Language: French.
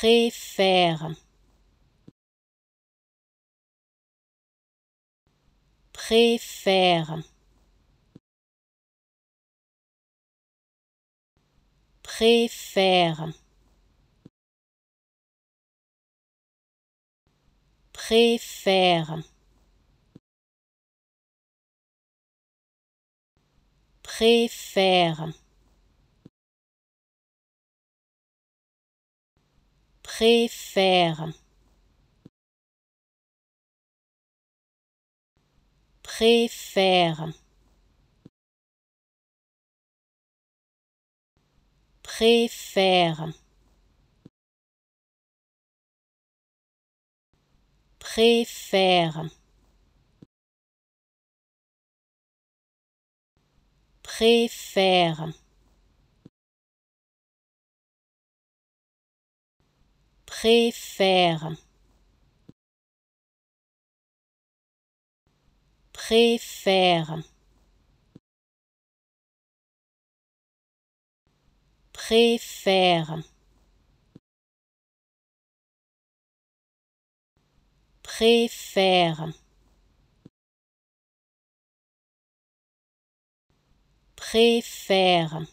préfère préfère préfère préfère préfère préfère préfère préfère préfère préfère préfère préfère préfère préfère préfère